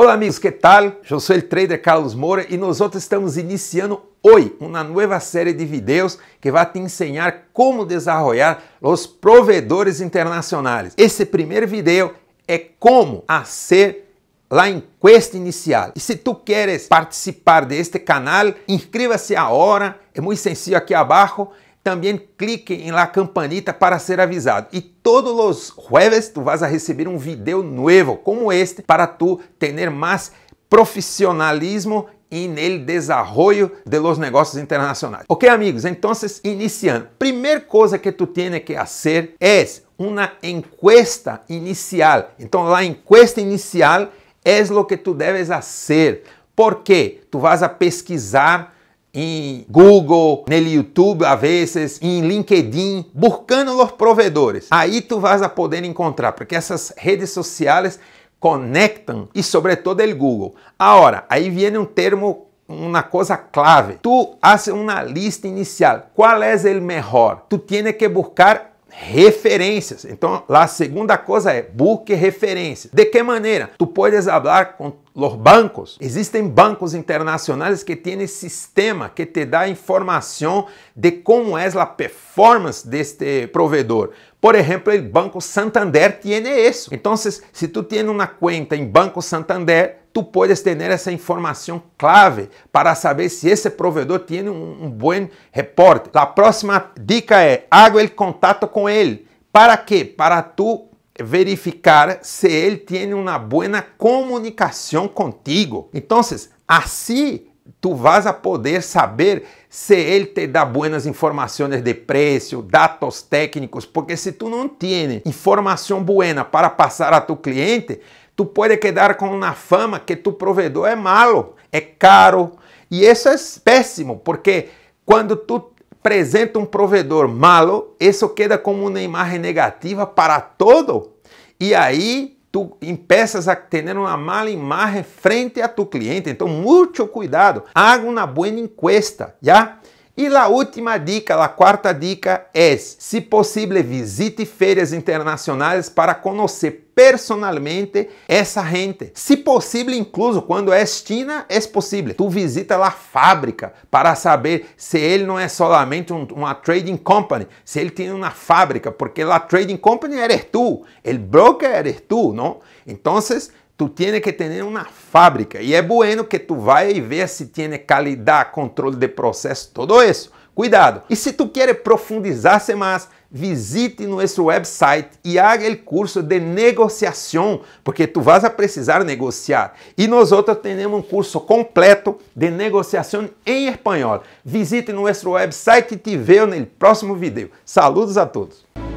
Olá amigos, que tal? Eu sou o trader Carlos Moura e nós outros estamos iniciando hoje uma nova série de vídeos que vai te ensinar como desarrollar os provedores internacionais. Esse primeiro vídeo é como fazer a encuesta inicial. E se tu queres participar deste canal, inscreva-se agora, é muito sencillo aqui abaixo também clique em la campanita para ser avisado. E todos os jueves tu vas a receber um vídeo novo como este para tu ter mais profissionalismo e nele desarrollo de los negócios internacionais. Ok, amigos? Então, iniciando. Primeira coisa que tu tienes que fazer é uma encuesta inicial. Então, a encuesta inicial é o que tu deves fazer, porque tu vas a pesquisar em Google, no YouTube, a vezes, em LinkedIn, buscando os provedores. Aí tu vas a poder encontrar, porque essas redes sociais conectam e sobretudo o Google. Agora, aí vem um termo uma coisa clave. Tu haces uma lista inicial. Qual é o melhor? Tu tienes que buscar referências. Então, a segunda coisa é busque referências. De que maneira? Tu podes falar com os bancos. Existem bancos internacionais que têm sistema que te dá informação de como é a performance deste provedor. Por exemplo, o Banco Santander tem isso. Então, se tu tens uma conta em Banco Santander, tu puedes tener essa informação clave para saber se esse provedor tem um, um bom reporte. A próxima dica é: haga o contato com ele. Para quê? Para tu verificar se ele tem uma boa comunicação contigo. Então, assim tu vas a poder saber se ele te dá buenas informações de preço, dados técnicos, porque se tu não tiver informação buena para passar a tu cliente, tu pode quedar com uma fama que tu provedor é malo, é caro, e isso é péssimo, porque quando tu apresenta um provedor malo, isso queda como uma imagem negativa para todo, e aí tu empeças a tener uma mala imagem frente a tu cliente. Então, muito cuidado. Haga uma boa encuesta, já? E a última dica, a quarta dica é: se possível, visite feiras internacionais para conhecer personalmente essa gente. Se possível, incluso quando é China, é possível. Tu visita lá a fábrica para saber se ele não é somente um, uma trading company, se ele tem uma fábrica, porque a trading company eres tu, o broker eres tu, não? Então, Tu tienes que ter uma fábrica. e é bueno que tu vai e vê se tiene calidad, controle de processo, todo isso. Cuidado. se tu tú profundizar-se mais, visite nosso website e haga o curso de negociação, porque tu vas a precisar negociar. E nós outros temos um curso completo de negociação em espanhol. Visite nosso website e te vejo no próximo vídeo. Saludos a todos.